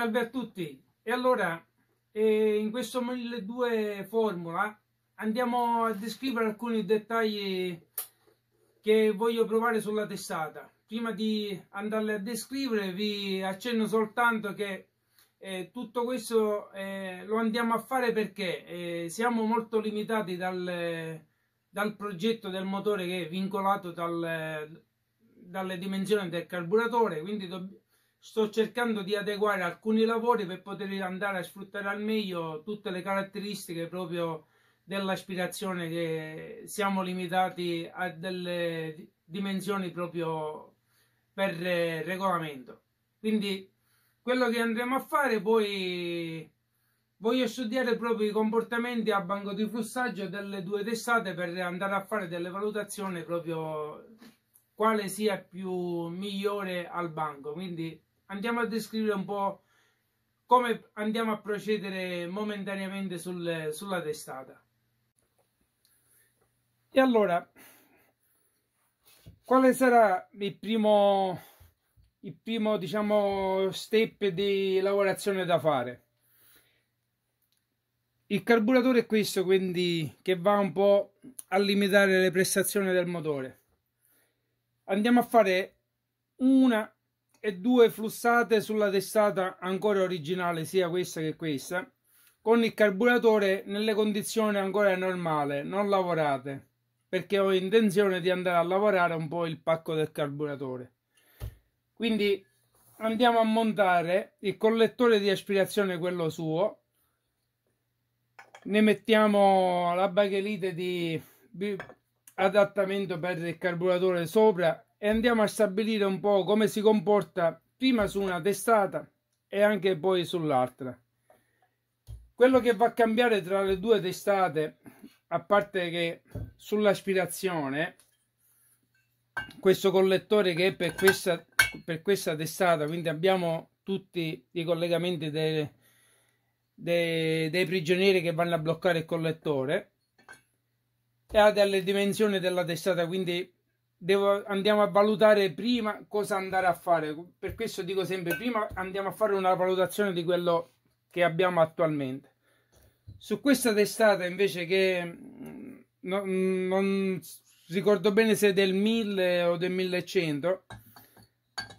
Salve a tutti! E allora, eh, in questo 1002 formula andiamo a descrivere alcuni dettagli che voglio provare sulla testata. Prima di andarle a descrivere vi accenno soltanto che eh, tutto questo eh, lo andiamo a fare perché eh, siamo molto limitati dal, dal, progetto del motore che è vincolato dal, dalle dimensioni del carburatore, quindi dobbiamo sto cercando di adeguare alcuni lavori per poter andare a sfruttare al meglio tutte le caratteristiche proprio dell'aspirazione che siamo limitati a delle dimensioni proprio per eh, regolamento. Quindi quello che andremo a fare poi voglio studiare proprio i comportamenti a banco di flussaggio delle due testate per andare a fare delle valutazioni proprio quale sia più migliore al banco. Quindi andiamo a descrivere un po' come andiamo a procedere momentaneamente sul, sulla testata. E allora, quale sarà il primo, il primo diciamo, step di lavorazione da fare? Il carburatore è questo, quindi che va un po' a limitare le prestazioni del motore. Andiamo a fare una e due flussate sulla testata ancora originale, sia questa che questa, con il carburatore nelle condizioni ancora normale, non lavorate, perché ho intenzione di andare a lavorare un po' il pacco del carburatore. Quindi andiamo a montare il collettore di aspirazione, quello suo, ne mettiamo la bachelite di adattamento per il carburatore sopra e andiamo a stabilire un po' come si comporta prima su una testata e anche poi sull'altra. Quello che va a cambiare tra le due testate, a parte che sull'aspirazione, questo collettore che è per questa, per questa testata, quindi abbiamo tutti i collegamenti dei, dei, dei prigionieri che vanno a bloccare il collettore, e ha delle dimensioni della testata, quindi devo, andiamo a valutare prima cosa andare a fare. Per questo dico sempre, prima andiamo a fare una valutazione di quello che abbiamo attualmente. Su questa testata invece che mm, no, mm, non ricordo bene se è del 1000 o del 1100,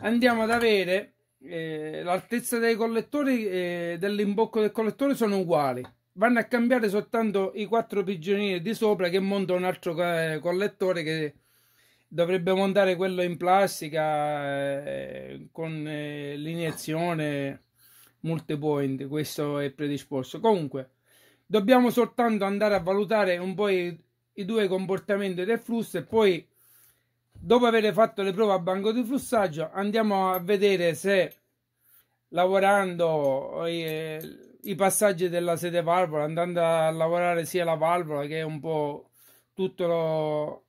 andiamo ad avere eh, l'altezza dei collettori e eh, dell'imbocco del collettore sono uguali. Vanno a cambiare soltanto i quattro pigionieri di sopra che monta un altro eh, collettore che dovrebbe montare quello in plastica eh, con eh, l'iniezione multipoint, questo è predisposto. Comunque, dobbiamo soltanto andare a valutare un po' i, i due comportamenti del flusso e poi dopo aver fatto le prove a banco di flussaggio andiamo a vedere se lavorando eh, i passaggi della sede valvola andando a lavorare sia la valvola che un po' tutto lo,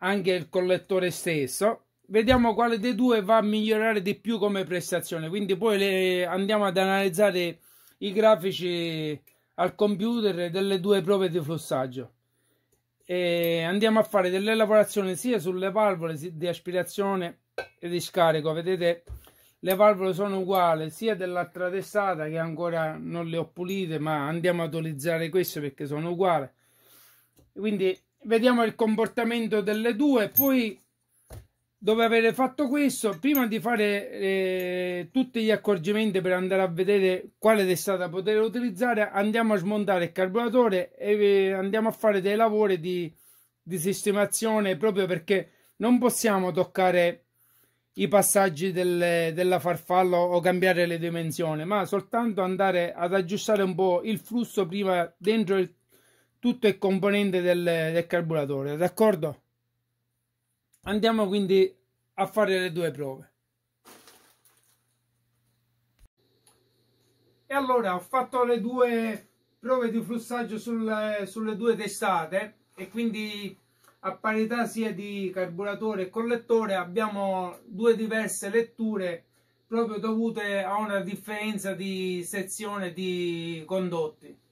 anche il collettore stesso vediamo quale dei due va a migliorare di più come prestazione quindi poi le, andiamo ad analizzare i grafici al computer delle due prove di flussaggio e andiamo a fare delle lavorazioni sia sulle valvole di aspirazione e di scarico vedete le valvole sono uguali sia dell'altra testata che ancora non le ho pulite ma andiamo ad utilizzare queste perché sono uguali quindi vediamo il comportamento delle due poi dove avere fatto questo prima di fare eh, tutti gli accorgimenti per andare a vedere quale testata poter utilizzare andiamo a smontare il carburatore e eh, andiamo a fare dei lavori di, di, sistemazione proprio perché non possiamo toccare i passaggi del, della farfalla o cambiare le dimensioni ma soltanto andare ad aggiustare un po' il flusso prima dentro il tutto il componente del, del carburatore, d'accordo? Andiamo quindi a fare le due prove. E allora ho fatto le due prove di flussaggio sulle, sulle due testate e quindi a parità sia di carburatore e collettore abbiamo due diverse letture proprio dovute a una differenza di sezione di condotti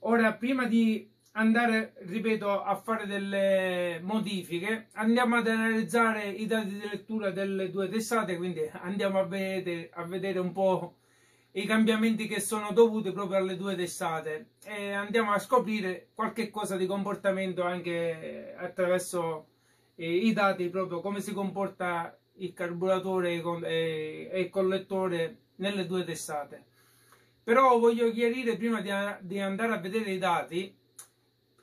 ora prima di andare ripeto a fare delle modifiche andiamo ad analizzare i dati di lettura delle due testate quindi andiamo a vedere, a vedere un po' i cambiamenti che sono dovuti proprio alle due testate e andiamo a scoprire qualche cosa di comportamento anche attraverso eh, i dati proprio come si comporta il carburatore eh, e il collettore nelle due testate però voglio chiarire prima di, di andare a vedere i dati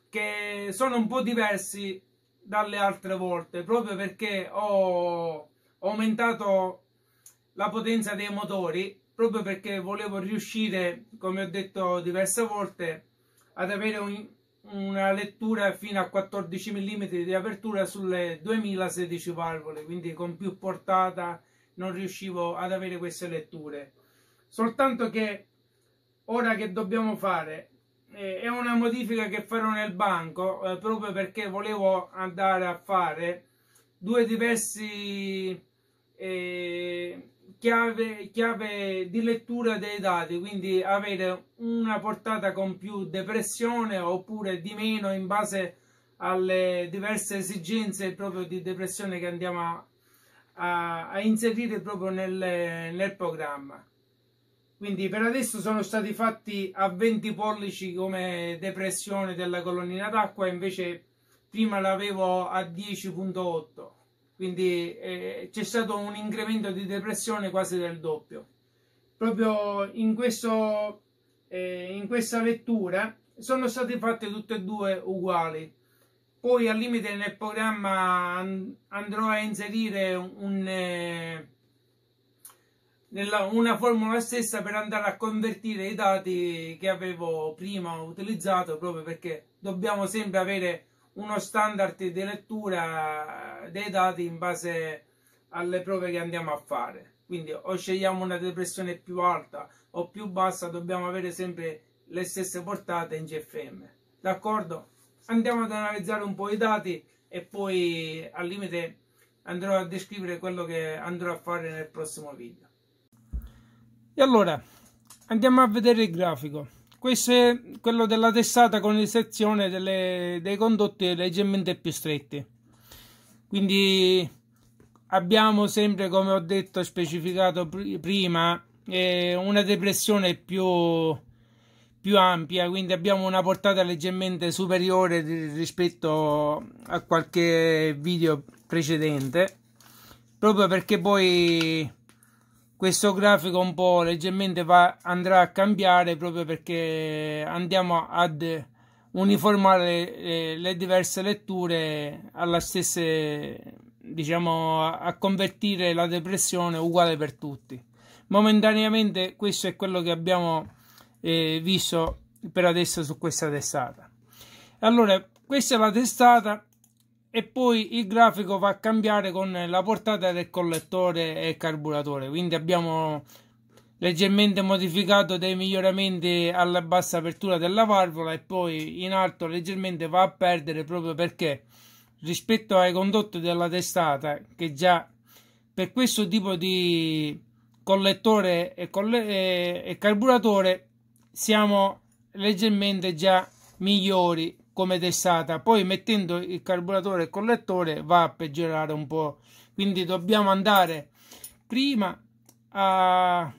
che sono un po' diversi dalle altre volte proprio perché ho aumentato la potenza dei motori proprio perché volevo riuscire come ho detto diverse volte ad avere un, una lettura fino a 14 mm di apertura sulle 2016 valvole quindi con più portata non riuscivo ad avere queste letture soltanto che ora che dobbiamo fare eh, è una modifica che farò nel banco eh, proprio perché volevo andare a fare due diversi eh, chiave, chiave di lettura dei dati quindi avere una portata con più depressione oppure di meno in base alle diverse esigenze proprio di depressione che andiamo a, a, a inserire proprio nel, nel programma quindi per adesso sono stati fatti a 20 pollici come depressione della colonnina d'acqua invece prima l'avevo a 10.8 quindi eh, c'è stato un incremento di depressione quasi del doppio proprio in, questo, eh, in questa lettura sono state fatte tutte e due uguali poi al limite nel programma andrò a inserire un, un eh, nella, una formula stessa per andare a convertire i dati che avevo prima utilizzato proprio perché dobbiamo sempre avere uno standard di lettura dei dati in base alle prove che andiamo a fare quindi o scegliamo una depressione più alta o più bassa dobbiamo avere sempre le stesse portate in GFM d'accordo? andiamo ad analizzare un po' i dati e poi al limite andrò a descrivere quello che andrò a fare nel prossimo video e allora andiamo a vedere il grafico. Questo è quello della testata con l'inserzione dei condotti leggermente più stretti. Quindi abbiamo sempre, come ho detto e specificato pr prima, eh, una depressione più, più ampia, quindi abbiamo una portata leggermente superiore rispetto a qualche video precedente, proprio perché poi questo grafico un po' leggermente va, andrà a cambiare proprio perché andiamo ad uniformare le, eh, le diverse letture alla stessa diciamo a convertire la depressione uguale per tutti momentaneamente questo è quello che abbiamo eh, visto per adesso su questa testata allora questa è la testata e poi il grafico va a cambiare con la portata del collettore e carburatore quindi abbiamo leggermente modificato dei miglioramenti alla bassa apertura della valvola e poi in alto leggermente va a perdere proprio perché rispetto ai condotti della testata che già per questo tipo di collettore e, coll e carburatore siamo leggermente già migliori come testata poi mettendo il carburatore e il collettore va a peggiorare un po' quindi dobbiamo andare prima a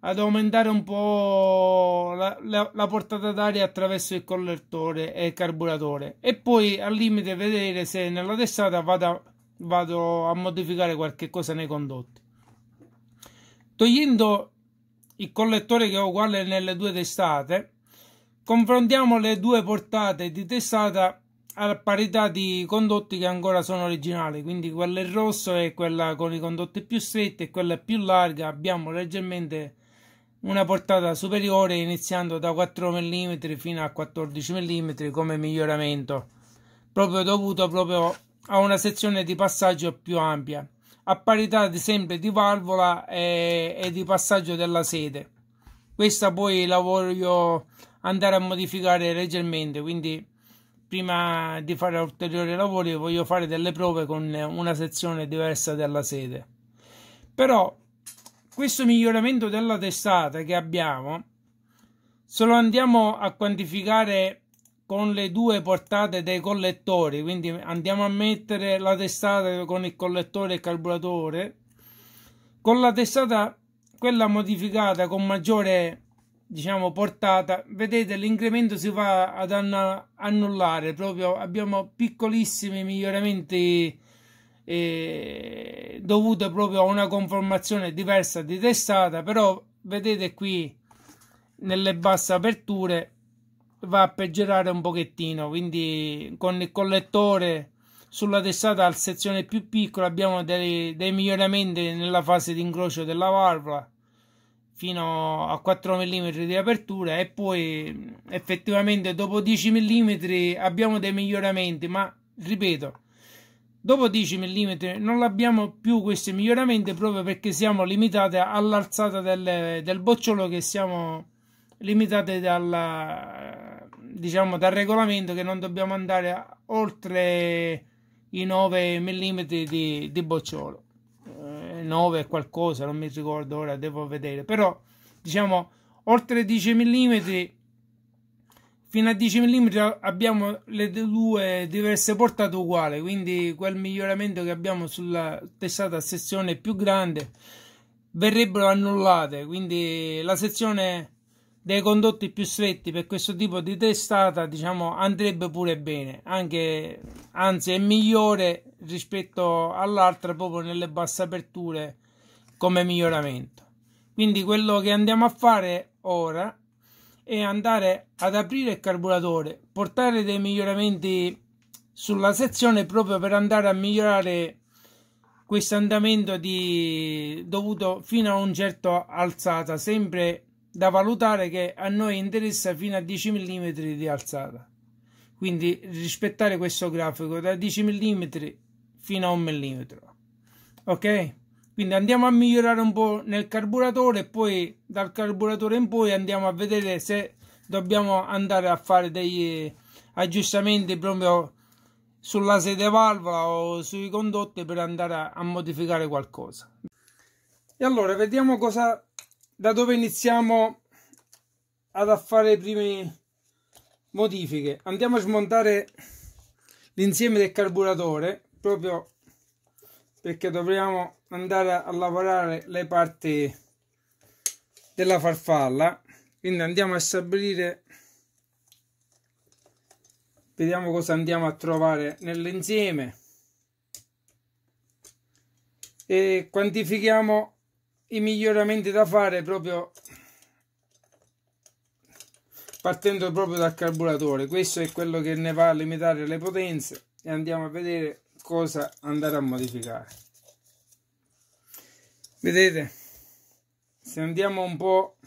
ad aumentare un po' la, la, la portata d'aria attraverso il collettore e il carburatore e poi al limite vedere se nella testata vado, vado a modificare qualche cosa nei condotti togliendo il collettore che è uguale nelle due testate Confrontiamo le due portate di testata a parità di condotti che ancora sono originali, quindi quella in rosso è quella con i condotti più stretti e quella più larga abbiamo leggermente una portata superiore iniziando da 4 mm fino a 14 mm come miglioramento, proprio dovuto proprio a una sezione di passaggio più ampia, a parità di sempre di valvola e, e di passaggio della sede. Questa poi la voglio andare a modificare leggermente quindi prima di fare ulteriori lavori voglio fare delle prove con una sezione diversa della sede però questo miglioramento della testata che abbiamo se lo andiamo a quantificare con le due portate dei collettori quindi andiamo a mettere la testata con il collettore e il carburatore con la testata quella modificata con maggiore diciamo portata vedete l'incremento si va ad annullare proprio abbiamo piccolissimi miglioramenti eh, dovuti proprio a una conformazione diversa di testata però vedete qui nelle basse aperture va a peggiorare un pochettino quindi con il collettore sulla testata alla sezione più piccola abbiamo dei, dei miglioramenti nella fase di incrocio della valvola fino a 4 mm di apertura e poi effettivamente dopo 10 mm abbiamo dei miglioramenti ma ripeto dopo 10 mm non abbiamo più questi miglioramenti proprio perché siamo limitati all'alzata del, del bocciolo che siamo limitati dal diciamo dal regolamento che non dobbiamo andare oltre i 9 mm di, di bocciolo 9 qualcosa, non mi ricordo ora, devo vedere, però diciamo oltre 10 mm fino a 10 mm abbiamo le due diverse portate uguali, quindi quel miglioramento che abbiamo sulla testata a sezione più grande verrebbero annullate, quindi la sezione dei condotti più stretti per questo tipo di testata diciamo andrebbe pure bene anche anzi è migliore rispetto all'altra proprio nelle basse aperture come miglioramento. Quindi quello che andiamo a fare ora è andare ad aprire il carburatore, portare dei miglioramenti sulla sezione proprio per andare a migliorare questo andamento di, dovuto fino a un certo alzata, sempre da valutare che a noi interessa fino a 10 mm di alzata. Quindi rispettare questo grafico da 10 mm fino a un millimetro ok quindi andiamo a migliorare un po' nel carburatore e poi dal carburatore in poi andiamo a vedere se dobbiamo andare a fare degli eh, aggiustamenti proprio sulla sede valvola o sui condotti per andare a modificare qualcosa e allora vediamo cosa da dove iniziamo ad fare le prime modifiche andiamo a smontare l'insieme del carburatore proprio perché dobbiamo andare a lavorare le parti della farfalla quindi andiamo a stabilire vediamo cosa andiamo a trovare nell'insieme e quantifichiamo i miglioramenti da fare proprio partendo proprio dal carburatore questo è quello che ne va a limitare le potenze e andiamo a vedere cosa andare a modificare vedete se andiamo un po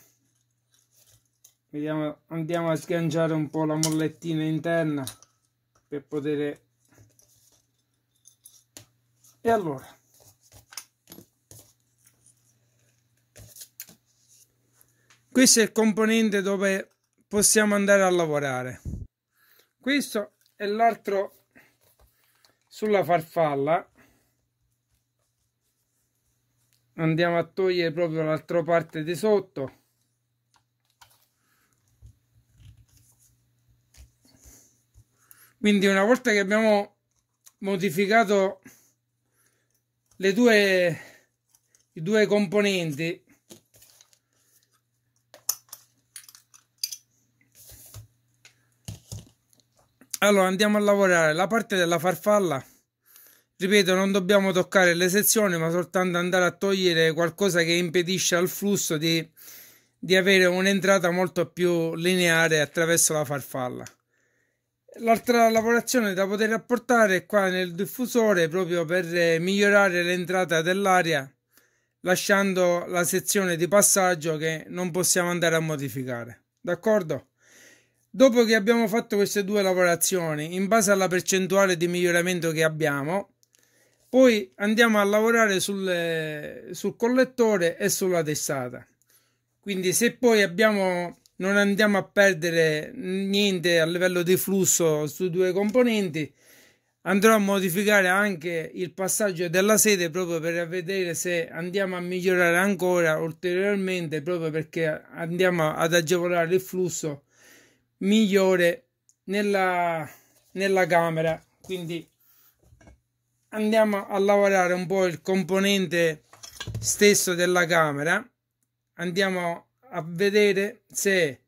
vediamo andiamo a sganciare un po la mollettina interna per poter e allora questo è il componente dove possiamo andare a lavorare questo è l'altro sulla farfalla andiamo a togliere proprio l'altra parte di sotto quindi una volta che abbiamo modificato le due i due componenti Allora andiamo a lavorare la parte della farfalla. Ripeto, non dobbiamo toccare le sezioni, ma soltanto andare a togliere qualcosa che impedisce al flusso di, di avere un'entrata molto più lineare attraverso la farfalla. L'altra lavorazione da poter apportare è qua nel diffusore proprio per eh, migliorare l'entrata dell'aria lasciando la sezione di passaggio che non possiamo andare a modificare. D'accordo? Dopo che abbiamo fatto queste due lavorazioni, in base alla percentuale di miglioramento che abbiamo, poi andiamo a lavorare sul, eh, sul collettore e sulla testata. Quindi se poi abbiamo, non andiamo a perdere niente a livello di flusso sui due componenti, andrò a modificare anche il passaggio della sede proprio per vedere se andiamo a migliorare ancora ulteriormente proprio perché andiamo ad agevolare il flusso migliore nella, nella camera quindi andiamo a lavorare un po' il componente stesso della camera andiamo a vedere se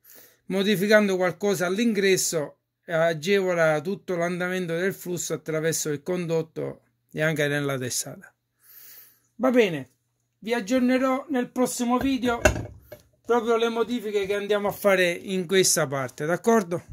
modificando qualcosa all'ingresso agevola tutto l'andamento del flusso attraverso il condotto e anche nella tessata va bene vi aggiornerò nel prossimo video proprio le modifiche che andiamo a fare in questa parte d'accordo